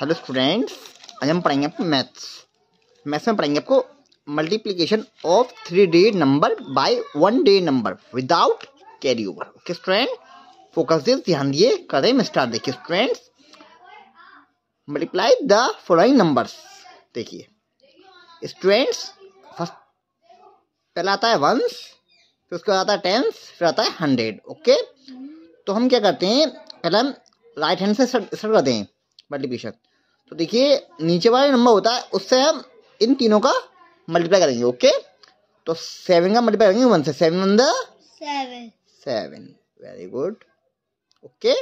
hello students आज हम पढ़ेंगे आपको मैथ्स मैथ्स में पढ़ेंगे आपको multiplication of three day number by one day number without carry over okay student focus this ध्यान दिए करें मैं स्टार्ट देखिए students multiply the following numbers देखिए स्टूडेंट्स फर्स्ट पहला आता है वंस फिर उसके बाद आता है टेंस फिर आता है हंड्रेड ओके तो हम क्या करते हैं पहले हम राइट हैंड से स्टार्ट करते हैं मल्टीप्लिकेशन तो देखिए नीचे वाला नंबर होता है उससे हम इन तीनों का मल्टीप्लाई करेंगे ओके तो सेवन का मल्टीप्लाई करेंगे वन से seven one seven seven very good okay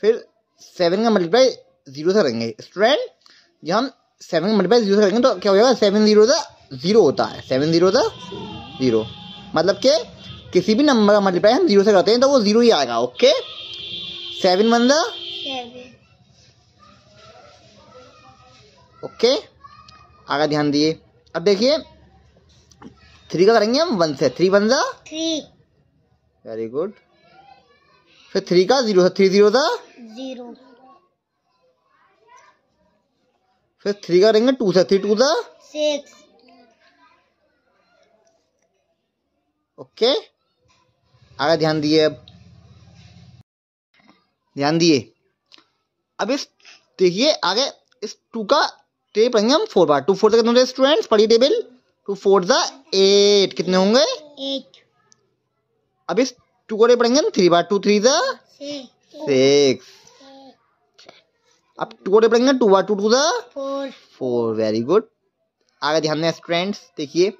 फिर सेवन का मल्टीप्लाई जीरो से करेंगे स्टूडेंट जब हम सेवन का मल्टीप्लाई जीरो से करेंगे तो क्या हो जाएगा सेवन जीरो जीरो होता है सेवन जीरो जीरो मतलब के किसी भी नंबर का मल्टीप्लाई हम जीरो से करते हैं तो वो जीरो ही आएगा ओके सेवन वन सा ओके आगे ध्यान दिए अब देखिए थ्री का करेंगे हम वन से थ्री वन सा थ्री वेरी गुड फिर थ्री का जीरो थ्री जीरो था जीरो फिर थ्री का करेंगे टू से थ्री टू था सिक्स ओके आगे ध्यान दिए अब ध्यान दिए अब इस देखिए आगे इस टू का तो ये पढ़ेंगे हम फोर बार टू फोर कितने होते स्टूडेंट्स पढ़िए टेबल टू फोर द एट कितने होंगे अब इस टू को पढ़ेंगे हम थ्री बार टू थ्री ज़ा सिक्स अब टू को पढ़ेंगे टू बार टू टू ज़ा फोर वेरी गुड आगे ध्यान दें स्टूडेंट्स देखिए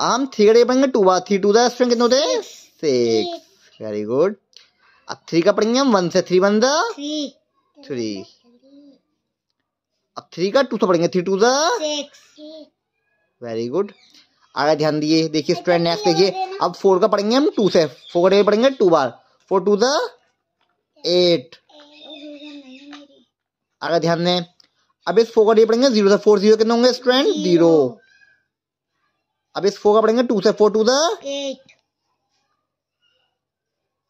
हम थ्री का पढ़ेंगे टू बार थ्री टू ज़ा स्टूडेंट कितने होते सिक्स वेरी गुड अब थ्री का पढ़ेंगे हम वन से थ्री वन ज़ा थ्री थ्री का टू से तो पढ़ेंगे थ्री टू सा वेरी गुड आगे ध्यान दिए देखिए स्टूडेंट नेक्स्ट देखिए अब फोर का पढ़ेंगे हम टू से फोर का पढ़ेंगे टू बार फोर टू सा एट आगे ध्यान दें अब इस फोर का डे पढ़ेंगे जीरो से फोर जीरो कितने होंगे स्टूडेंट जीरो अब इस फोर का पढ़ेंगे टू से फोर टू द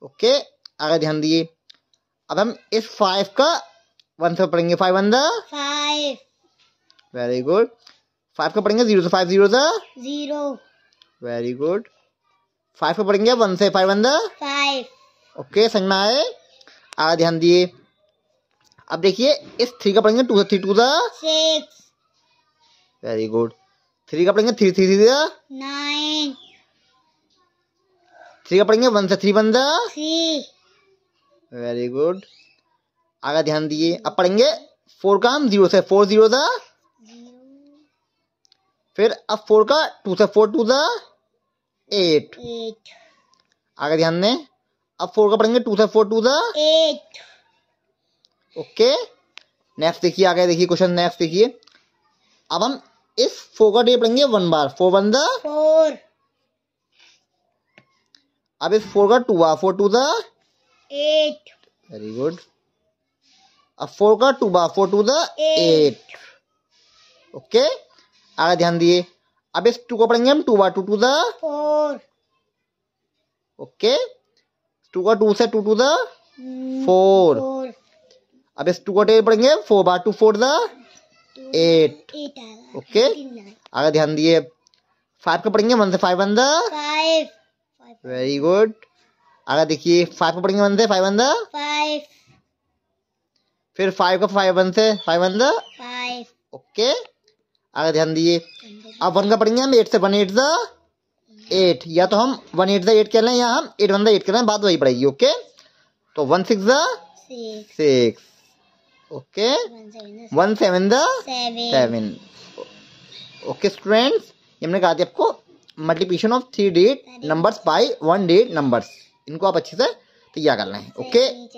ओके आगे ध्यान दिए अब हम इस फाइव का वन से पढ़ेंगे five one five very good five का पढ़ेंगे जीरो से फाइव जीरो से जीरो वेरी गुड फाइव का पढ़ेंगे वन से फाइव वन फाइव ओके समझ में आगे ध्यान दिए अब देखिए इस थ्री का पढ़ेंगे टू से थ्री टू से वेरी गुड थ्री का पढ़ेंगे थ्री थ्री थ्री दाइन थ्री का पढ़ेंगे वन से थ्री वन दी वेरी गुड आगे ध्यान दिए अब पढ़ेंगे फोर का हम जीरो से फोर जीरो था फिर अब फोर का टू से फोर टू था एट आगे ध्यान दें अब फोर का पढ़ेंगे टू से फोर टू था एट ओके नेक्स्ट देखिए आगे देखिए क्वेश्चन नेक्स्ट देखिए अब हम इस फोर का डे पढ़ेंगे वन बार फोर वन द फोर अब इस फोर का टू आ फोर टू था एट वेरी गुड अब फोर का टू बा फोर टू द एट ओके आगे ध्यान दिए अब इस टू को पढ़ेंगे हम टू बा टू टू द फोर ओके टू का टू से टू टू द फोर अब इस टू को टेल पढ़ेंगे फोर बा टू फोर द एट ओके आगे ध्यान दिए फाइव का पढ़ेंगे वन से फाइव वन द वेरी गुड आगे देखिए फाइव का पढ़ेंगे वन से फाइव वन द फिर फाइव का फाइव वन से फाइव वन द ओके आगे ध्यान दिए अब वन का पढ़ेंगे हम एट से वन एट द एट या तो हम वन एट द एट कह लें या हम एट वन द एट कह लें बाद वही पढ़ेगी ओके तो वन सिक्स द सिक्स ओके वन सेवन द सेवन ओके स्टूडेंट्स ये हमने कहा था आपको multiplication of three digit numbers by one digit numbers इनको आप अच्छे से तैयार कर लें ओके